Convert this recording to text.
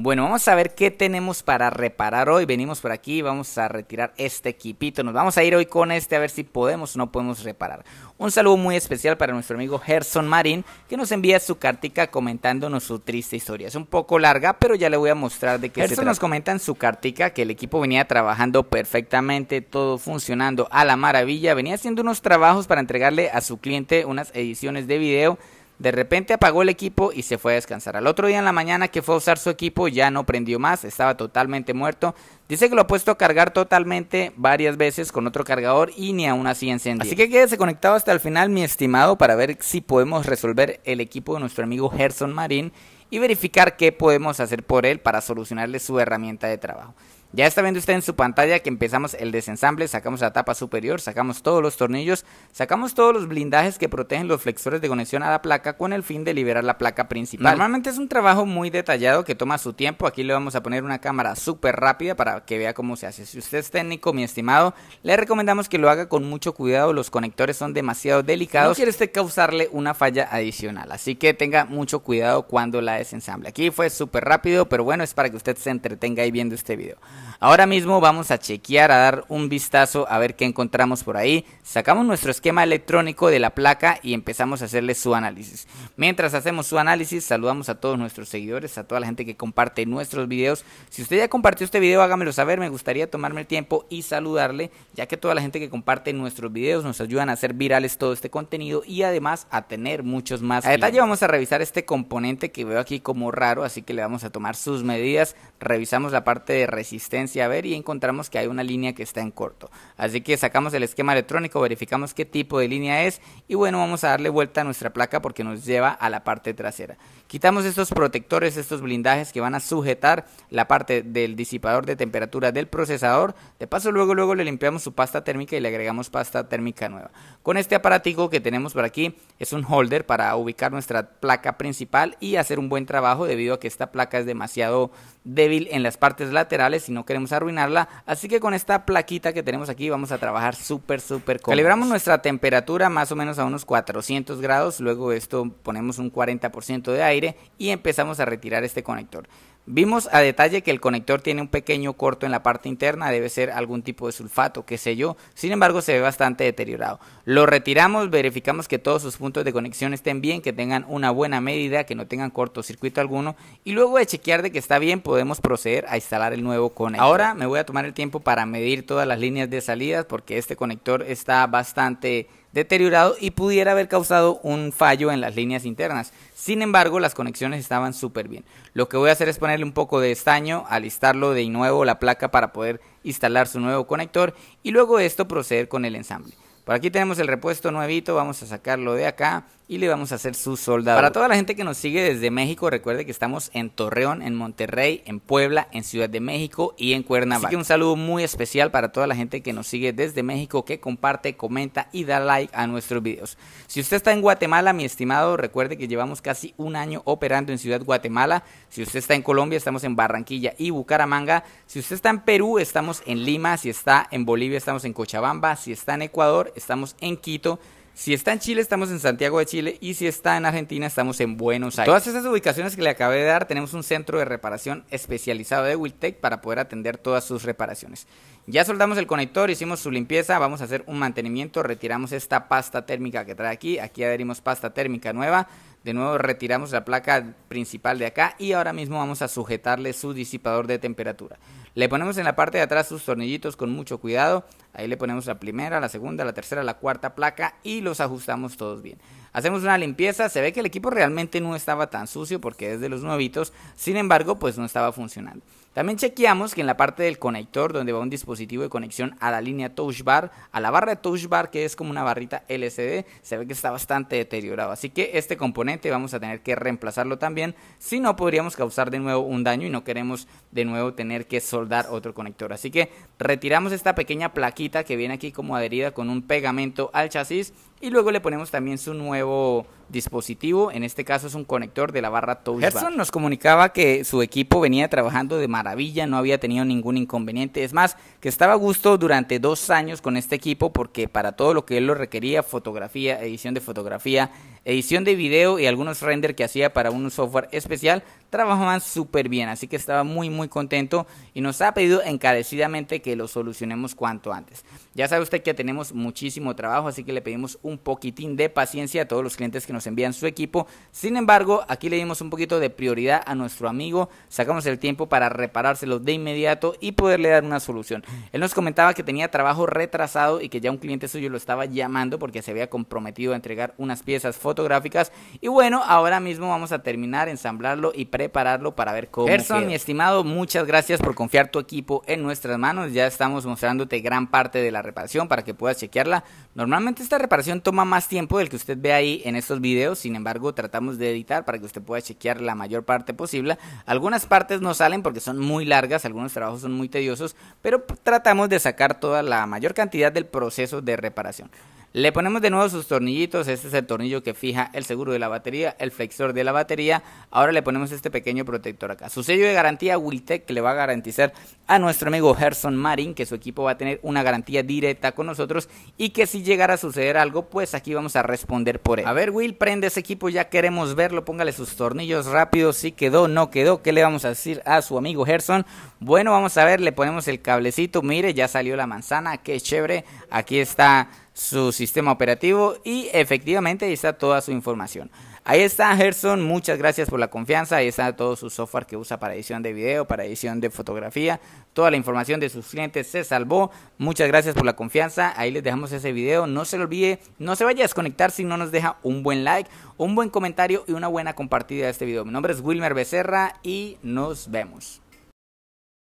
Bueno, vamos a ver qué tenemos para reparar hoy. Venimos por aquí, vamos a retirar este equipito. Nos vamos a ir hoy con este a ver si podemos o no podemos reparar. Un saludo muy especial para nuestro amigo Gerson Marín, que nos envía su cartica comentándonos su triste historia. Es un poco larga, pero ya le voy a mostrar de qué se trata. nos comenta en su cartica que el equipo venía trabajando perfectamente, todo funcionando a la maravilla. Venía haciendo unos trabajos para entregarle a su cliente unas ediciones de video de repente apagó el equipo y se fue a descansar. Al otro día en la mañana que fue a usar su equipo ya no prendió más, estaba totalmente muerto. Dice que lo ha puesto a cargar totalmente varias veces con otro cargador y ni aún así encendió. Así que quédese conectado hasta el final, mi estimado, para ver si podemos resolver el equipo de nuestro amigo Gerson Marín y verificar qué podemos hacer por él para solucionarle su herramienta de trabajo. Ya está viendo usted en su pantalla que empezamos el desensamble, sacamos la tapa superior, sacamos todos los tornillos, sacamos todos los blindajes que protegen los flexores de conexión a la placa con el fin de liberar la placa principal. Normalmente es un trabajo muy detallado que toma su tiempo, aquí le vamos a poner una cámara súper rápida para que vea cómo se hace. Si usted es técnico, mi estimado, le recomendamos que lo haga con mucho cuidado, los conectores son demasiado delicados, no quiere usted causarle una falla adicional, así que tenga mucho cuidado cuando la desensamble. Aquí fue súper rápido, pero bueno, es para que usted se entretenga ahí viendo este video. Ahora mismo vamos a chequear, a dar un vistazo a ver qué encontramos por ahí. Sacamos nuestro esquema electrónico de la placa y empezamos a hacerle su análisis. Mientras hacemos su análisis, saludamos a todos nuestros seguidores, a toda la gente que comparte nuestros videos. Si usted ya compartió este video, hágamelo saber, me gustaría tomarme el tiempo y saludarle, ya que toda la gente que comparte nuestros videos nos ayudan a hacer virales todo este contenido y además a tener muchos más. A detalle vamos a revisar este componente que veo aquí como raro, así que le vamos a tomar sus medidas. Revisamos la parte de resistencia a ver y encontramos que hay una línea que está en corto. Así que sacamos el esquema electrónico, verificamos qué tipo de línea es y bueno, vamos a darle vuelta a nuestra placa porque nos lleva a la parte trasera. Quitamos estos protectores, estos blindajes que van a sujetar la parte del disipador de temperatura del procesador. De paso luego luego le limpiamos su pasta térmica y le agregamos pasta térmica nueva. Con este aparatico que tenemos por aquí es un holder para ubicar nuestra placa principal y hacer un buen trabajo debido a que esta placa es demasiado débil en las partes laterales y no queremos arruinarla. Así que con esta plaquita que tenemos aquí vamos a trabajar súper, súper cómodo. Calibramos nuestra temperatura más o menos a unos 400 grados. Luego esto ponemos un 40% de aire y empezamos a retirar este conector. Vimos a detalle que el conector tiene un pequeño corto en la parte interna, debe ser algún tipo de sulfato, qué sé yo. Sin embargo, se ve bastante deteriorado. Lo retiramos, verificamos que todos sus puntos de conexión estén bien, que tengan una buena medida, que no tengan cortocircuito alguno. Y luego de chequear de que está bien, podemos proceder a instalar el nuevo conector. Ahora me voy a tomar el tiempo para medir todas las líneas de salidas porque este conector está bastante deteriorado y pudiera haber causado un fallo en las líneas internas. Sin embargo, las conexiones estaban súper bien. Lo que voy a hacer es ponerle un poco de estaño, alistarlo de nuevo la placa para poder instalar su nuevo conector y luego esto proceder con el ensamble. Por aquí tenemos el repuesto nuevito, vamos a sacarlo de acá y le vamos a hacer su soldado. Para toda la gente que nos sigue desde México, recuerde que estamos en Torreón, en Monterrey, en Puebla, en Ciudad de México y en Cuernavaca. Así que un saludo muy especial para toda la gente que nos sigue desde México, que comparte, comenta y da like a nuestros videos. Si usted está en Guatemala, mi estimado, recuerde que llevamos casi un año operando en Ciudad Guatemala. Si usted está en Colombia, estamos en Barranquilla y Bucaramanga. Si usted está en Perú, estamos en Lima. Si está en Bolivia, estamos en Cochabamba. Si está en Ecuador, estamos en Quito. Si está en Chile, estamos en Santiago de Chile. Y si está en Argentina, estamos en Buenos Aires. Todas esas ubicaciones que le acabé de dar, tenemos un centro de reparación especializado de Wiltec para poder atender todas sus reparaciones. Ya soldamos el conector, hicimos su limpieza, vamos a hacer un mantenimiento, retiramos esta pasta térmica que trae aquí, aquí adherimos pasta térmica nueva, de nuevo retiramos la placa principal de acá y ahora mismo vamos a sujetarle su disipador de temperatura. Le ponemos en la parte de atrás sus tornillitos con mucho cuidado. Ahí le ponemos la primera, la segunda, la tercera, la cuarta placa y los ajustamos todos bien. Hacemos una limpieza, se ve que el equipo realmente no estaba tan sucio porque es de los nuevitos, sin embargo pues no estaba funcionando. También chequeamos que en la parte del conector, donde va un dispositivo de conexión a la línea Touch Bar, a la barra de Touch Bar, que es como una barrita LCD, se ve que está bastante deteriorado. Así que este componente vamos a tener que reemplazarlo también, si no podríamos causar de nuevo un daño y no queremos de nuevo tener que soldar otro conector. Así que retiramos esta pequeña plaquita que viene aquí como adherida con un pegamento al chasis y luego le ponemos también su nuevo dispositivo, en este caso es un conector de la barra Touch Gerson nos comunicaba que su equipo venía trabajando de maravilla, no había tenido ningún inconveniente, es más, que estaba a gusto durante dos años con este equipo porque para todo lo que él lo requería, fotografía, edición de fotografía, edición de video y algunos render que hacía para un software especial, trabajaban súper bien, así que estaba muy muy contento y nos ha pedido encarecidamente que lo solucionemos cuanto antes. Ya sabe usted que tenemos muchísimo trabajo, así que le pedimos un un poquitín de paciencia a todos los clientes que nos envían su equipo. Sin embargo, aquí le dimos un poquito de prioridad a nuestro amigo, sacamos el tiempo para reparárselo de inmediato y poderle dar una solución. Él nos comentaba que tenía trabajo retrasado y que ya un cliente suyo lo estaba llamando porque se había comprometido a entregar unas piezas fotográficas. Y bueno, ahora mismo vamos a terminar, ensamblarlo y prepararlo para ver cómo. Gerson, mi estimado, muchas gracias por confiar tu equipo en nuestras manos. Ya estamos mostrándote gran parte de la reparación para que puedas chequearla. Normalmente esta reparación toma más tiempo del que usted ve ahí en estos videos, sin embargo tratamos de editar para que usted pueda chequear la mayor parte posible. Algunas partes no salen porque son muy largas, algunos trabajos son muy tediosos, pero tratamos de sacar toda la mayor cantidad del proceso de reparación. Le ponemos de nuevo sus tornillitos, este es el tornillo que fija el seguro de la batería, el flexor de la batería, ahora le ponemos este pequeño protector acá. Su sello de garantía Wiltec que le va a garantizar a nuestro amigo Gerson Marin que su equipo va a tener una garantía directa con nosotros y que si llegara a suceder algo, pues aquí vamos a responder por él. A ver Will, prende ese equipo, ya queremos verlo, póngale sus tornillos rápido, si quedó, no quedó, ¿qué le vamos a decir a su amigo Gerson? Bueno, vamos a ver, le ponemos el cablecito, mire, ya salió la manzana, qué chévere, aquí está su sistema operativo y efectivamente ahí está toda su información. Ahí está Gerson, muchas gracias por la confianza, ahí está todo su software que usa para edición de video, para edición de fotografía, toda la información de sus clientes se salvó, muchas gracias por la confianza, ahí les dejamos ese video, no se lo olvide, no se vaya a desconectar si no nos deja un buen like, un buen comentario y una buena compartida de este video. Mi nombre es Wilmer Becerra y nos vemos.